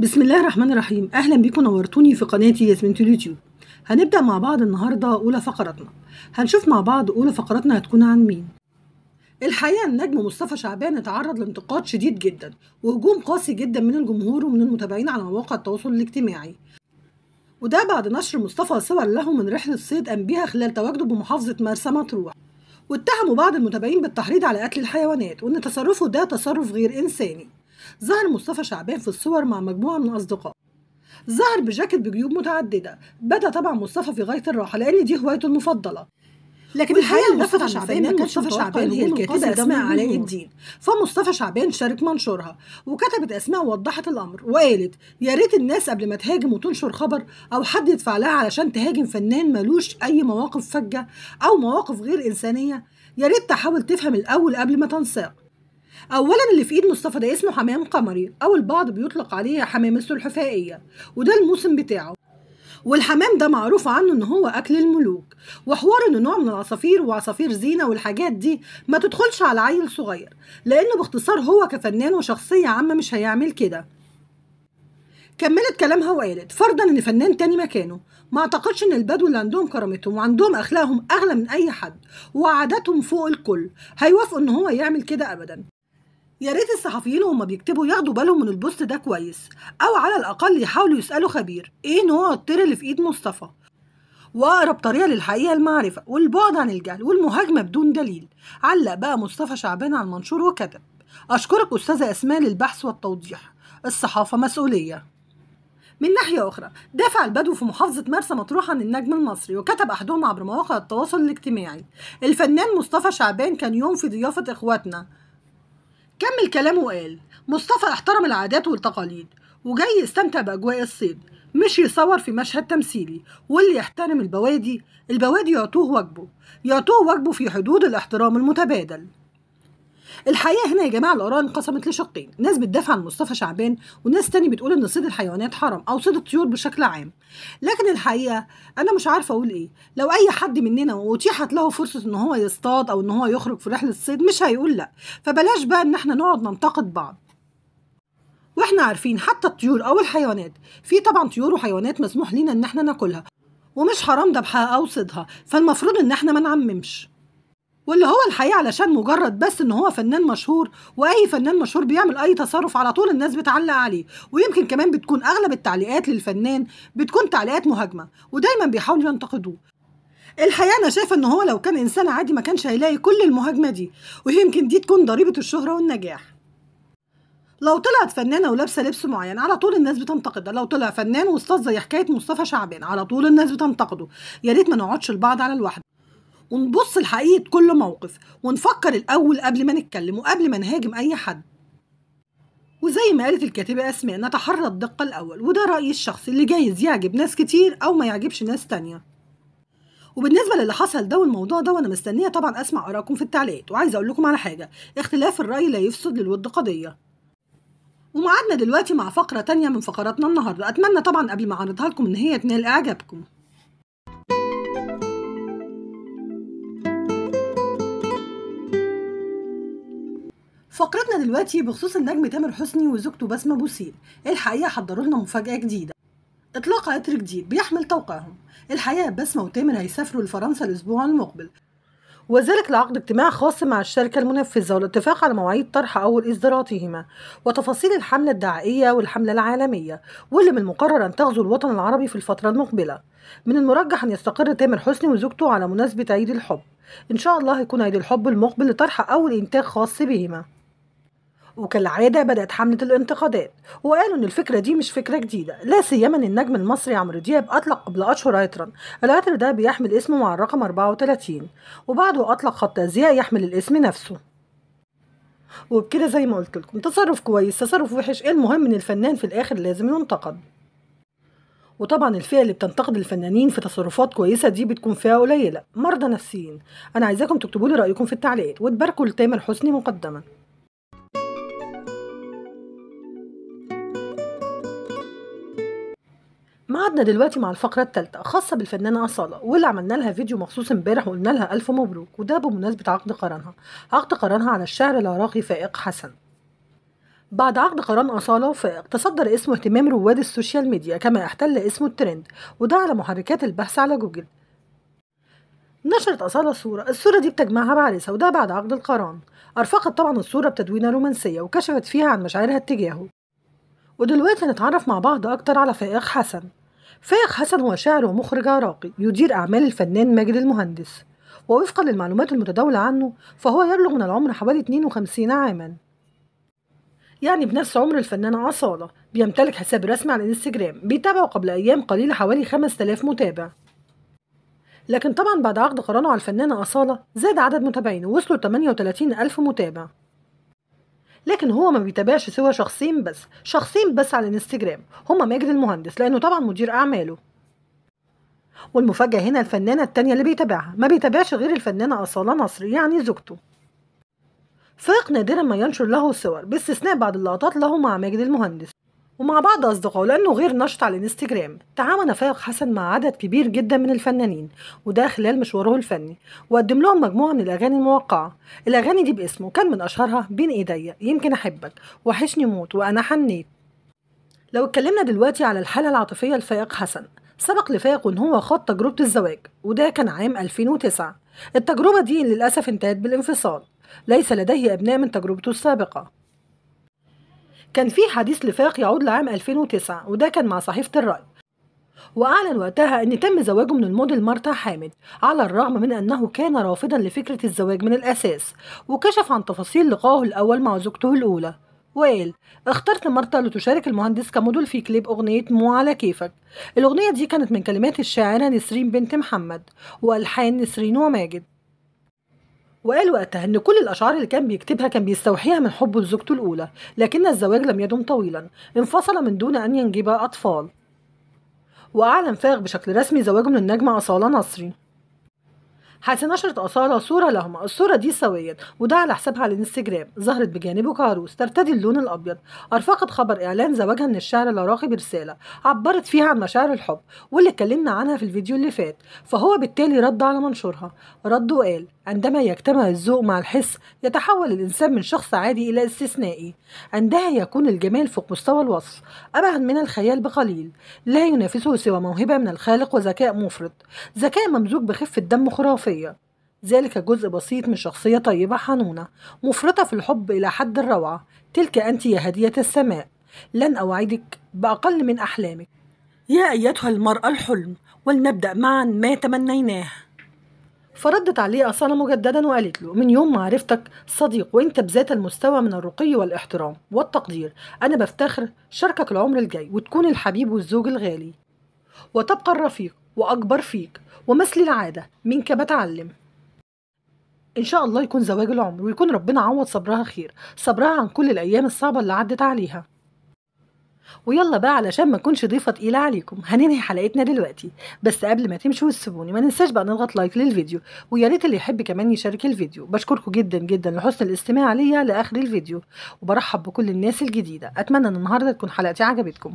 بسم الله الرحمن الرحيم اهلا بيكم نورتوني في قناتي ياسمين اليوتيوب هنبدا مع بعض النهارده اولى فقراتنا هنشوف مع بعض اولى فقراتنا هتكون عن مين الحقيقه النجم مصطفى شعبان اتعرض لانتقاد شديد جدا وهجوم قاسي جدا من الجمهور ومن المتابعين على مواقع التواصل الاجتماعي وده بعد نشر مصطفى صور له من رحله صيد انبيها خلال تواجده بمحافظه مرسى مطروح واتهموا بعض المتابعين بالتحريض على قتل الحيوانات وان تصرفه ده تصرف غير انساني ظهر مصطفى شعبان في الصور مع مجموعة من أصدقاء ظهر بجاكيت بجيوب متعددة بدا طبعا مصطفى في غاية الراحة لأن دي هوايته المفضلة لكن الحقيقه مصطفى شعبان ما كانش مصطفى شعبان هي الكاتبه اسماء علاء الدين فمصطفى شعبان شارك منشورها وكتبت اسماء وضحت الامر وقالت يا ريت الناس قبل ما تهاجم وتنشر خبر او حد يدفع لها علشان تهاجم فنان ملوش اي مواقف فجه او مواقف غير انسانيه يا ريت تحاول تفهم الاول قبل ما تنساق اولا اللي في ايد مصطفى ده اسمه حمام قمري او البعض بيطلق عليه حمام السلحفائيه وده الموسم بتاعه والحمام ده معروف عنه ان هو اكل الملوك وحوار انه نوع من العصافير وعصافير زينه والحاجات دي ما تدخلش على عيل صغير لانه باختصار هو كفنان وشخصيه عامه مش هيعمل كده كملت كلامها وقالت فرضا ان فنان تاني مكانه ما اعتقدش ان البدو اللي عندهم كرامتهم وعندهم اخلاقهم اغلى من اي حد وعاداتهم فوق الكل هيوافقوا ان هو يعمل كده ابدا يا ريت الصحفيين وهم بيكتبوا ياخدوا بالهم من البوست ده كويس او على الاقل يحاولوا يسالوا خبير ايه نوع الطير اللي في ايد مصطفى واقرب طريقه للحقيقه المعرفه والبعد عن الجهل والمهاجمه بدون دليل علق بقى مصطفى شعبان على المنشور وكتب اشكرك استاذه اسماء للبحث والتوضيح الصحافه مسؤوليه من ناحية أخرى دافع البدو في محافظة مرسى مطروح عن النجم المصري وكتب أحدهم عبر مواقع التواصل الاجتماعي الفنان مصطفى شعبان كان يوم في ضيافة إخواتنا كمل كلامه وقال مصطفى احترم العادات والتقاليد وجاي يستمتع بأجواء الصيد مش يصور في مشهد تمثيلي واللي يحترم البوادي البوادي يعطوه واجبه يعطوه واجبه في حدود الاحترام المتبادل الحقيقه هنا يا جماعه الاراء انقسمت لشقين ناس بتدافع عن مصطفى شعبان وناس تاني بتقول ان صيد الحيوانات حرام او صيد الطيور بشكل عام لكن الحقيقه انا مش عارفه اقول ايه لو اي حد مننا واتيحت له فرصه ان هو يصطاد او ان هو يخرج في رحله الصيد مش هيقول لا فبلاش بقى ان احنا نقعد ننتقد بعض واحنا عارفين حتى الطيور او الحيوانات في طبعا طيور وحيوانات مسموح لينا ان احنا ناكلها ومش حرام ذبحها او صيدها فالمفروض ان احنا ما نعممش واللي هو الحقيقه علشان مجرد بس ان هو فنان مشهور واي فنان مشهور بيعمل اي تصرف على طول الناس بتعلق عليه ويمكن كمان بتكون اغلب التعليقات للفنان بتكون تعليقات مهاجمه ودايما بيحاولوا ينتقدوه الحقيقه انا شايفه ان هو لو كان انسان عادي ما كانش هيلاقي كل المهاجمه دي ويمكن دي تكون ضريبه الشهره والنجاح لو طلعت فنانة ولابسة لبس معين على طول الناس بتنتقدها، لو طلع فنان واستاذ زي حكاية مصطفى شعبان على طول الناس بتنتقده، يا ريت ما نقعدش البعض على الواحدة، ونبص لحقيقة كل موقف ونفكر الأول قبل ما نتكلم وقبل ما نهاجم أي حد وزي ما قالت الكاتبة أسماء نتحرى الدقة الأول وده رأيي الشخصي اللي جايز يعجب ناس كتير أو ما يعجبش ناس تانية وبالنسبة للي حصل ده والموضوع ده وأنا مستنية طبعا أسمع آرائكم في التعليقات وعايزة أقول لكم على حاجة اختلاف الرأي لا يفسد للود قضية ومعادنا دلوقتي مع فقرة تانية من فقراتنا النهاردة أتمنى طبعا قبل ما أعرضها لكم إن هي تنال إعجابكم فقرتنا دلوقتي بخصوص النجم تامر حسني وزوجته بسمه بوسيل الحقيقه حضروا لنا مفاجاه جديده اطلاق عطر جديد بيحمل توقعهم الحقيقه بسمه وتامر هيسافروا لفرنسا الاسبوع المقبل وذلك لعقد اجتماع خاص مع الشركة المنفذة والاتفاق على مواعيد طرح أول إصداراتهما وتفاصيل الحملة الدعائية والحملة العالمية واللي من المقرر أن تغزو الوطن العربي في الفترة المقبلة من المرجح أن يستقر تامر حسني وزوجته على مناسبة عيد الحب إن شاء الله هيكون عيد الحب المقبل لطرح أول إنتاج خاص بهما وكالعادة بدأت حملة الانتقادات وقالوا إن الفكرة دي مش فكرة جديدة لا سيما إن النجم المصري عمرو دياب أطلق قبل أشهر عطرا العطر ده بيحمل اسمه مع الرقم 34 وبعده أطلق خط أزياء يحمل الاسم نفسه وبكده زي ما قلت لكم تصرف كويس تصرف وحش إيه المهم ان الفنان في الاخر لازم ينتقد وطبعا الفئه اللي بتنتقد الفنانين في تصرفات كويسه دي بتكون فئه قليله مرضى نفسيين انا عايزاكم تكتبوا لي رايكم في التعليقات وتباركوا لتامر حسني مقدما ميعادنا دلوقتي مع الفقرة التالتة خاصة بالفنانة أصالة واللي عملنا لها فيديو مخصوص امبارح وقلنا لها ألف مبروك وده بمناسبة عقد قرانها عقد قرانها على الشعر العراقي فائق حسن بعد عقد قران أصالة وفائق تصدر اسمه اهتمام رواد السوشيال ميديا كما احتل اسمه الترند وده على محركات البحث على جوجل نشرت أصالة صورة الصورة دي بتجمعها بعريسها وده بعد عقد القران أرفقت طبعا الصورة بتدوينة رومانسية وكشفت فيها عن مشاعرها اتجاهه ودلوقتي هنتعرف مع بعض أكتر على فائق حسن فايق حسن هو شاعر ومخرج عراقي يدير أعمال الفنان ماجد المهندس ووفقا للمعلومات المتداولة عنه فهو يبلغ من العمر حوالي 52 عاما يعني بنفس عمر الفنان عصالة بيمتلك حساب رسمي على الانستجرام بيتابعه قبل أيام قليلة حوالي 5000 متابع لكن طبعا بعد عقد قرانه على الفنانة أصالة زاد عدد متابعينه وصلوا 38 ألف متابع لكن هو ما بيتابعش سوى شخصين بس شخصين بس على الانستجرام هما ماجد المهندس لانه طبعا مدير اعماله والمفاجأة هنا الفنانة التانية اللي بيتابعها ما بيتابعش غير الفنانة أصالة نصر يعني زوجته فاق نادرا ما ينشر له صور باستثناء بعض اللقطات له مع ماجد المهندس ومع بعض أصدقائه لأنه غير نشط على الانستجرام تعاون فاروق حسن مع عدد كبير جدا من الفنانين وده خلال مشواره الفني وقدم لهم مجموعة من الأغاني الموقعة الأغاني دي باسمه كان من أشهرها بين إيديا يمكن أحبك وحشني موت وأنا حنيت لو اتكلمنا دلوقتي على الحالة العاطفية لفايق حسن سبق لفايق ان هو خاض تجربة الزواج وده كان عام 2009 التجربة دي للأسف انتهت بالانفصال ليس لديه أبناء من تجربته السابقة كان في حديث لفاق يعود لعام 2009 وده كان مع صحيفة الرأي وأعلن وقتها أن تم زواجه من الموديل مارتا حامد على الرغم من أنه كان رافضا لفكرة الزواج من الأساس وكشف عن تفاصيل لقائه الأول مع زوجته الأولى وقال اخترت مارتا لتشارك المهندس كموديل في كليب أغنية مو على كيفك الأغنية دي كانت من كلمات الشاعرة نسرين بنت محمد وألحان نسرين وماجد وقال وقتها أن كل الأشعار اللي كان بيكتبها كان بيستوحيها من حبه لزوجته الأولى لكن الزواج لم يدم طويلا انفصل من دون أن ينجب أطفال وأعلن فاغ بشكل رسمي زواجه من النجمة أصالة نصري حيث نشرت أصالة صورة لهما الصورة دي سويا وده على حسابها على الانستجرام ظهرت بجانبه كعروس ترتدي اللون الأبيض أرفقت خبر إعلان زواجها من الشاعر العراقي برسالة عبرت فيها عن مشاعر الحب واللي اتكلمنا عنها في الفيديو اللي فات فهو بالتالي رد على منشورها رد وقال عندما يجتمع الذوق مع الحس يتحول الإنسان من شخص عادي إلى استثنائي عندها يكون الجمال فوق مستوى الوصف أبعد من الخيال بقليل لا ينافسه سوى موهبة من الخالق وذكاء مفرط ذكاء ممزوج بخفة دم خرافية ذلك جزء بسيط من شخصية طيبة حنونة مفرطة في الحب إلى حد الروعة تلك أنت يا هدية السماء لن أوعدك بأقل من أحلامك يا أيتها المرأة الحلم ولنبدأ معا ما تمنيناه فردت عليه أصالة مجددا وقالت له من يوم ما عرفتك صديق وانت بذات المستوى من الرقي والاحترام والتقدير أنا بفتخر شاركك العمر الجاي وتكون الحبيب والزوج الغالي وتبقى الرفيق وأكبر فيك ومثل العادة منك بتعلم إن شاء الله يكون زواج العمر ويكون ربنا عوض صبرها خير صبرها عن كل الأيام الصعبة اللي عدت عليها ويلا بقى علشان ما نكونش ضيفه تقيله عليكم هننهي حلقتنا دلوقتي بس قبل ما تمشوا وتسيبوني ما ننساش بقى نضغط لايك للفيديو ويا ريت اللي يحب كمان يشارك الفيديو بشكركم جدا جدا لحسن الاستماع ليا لاخر الفيديو وبرحب بكل الناس الجديده اتمنى ان النهارده تكون حلقتي عجبتكم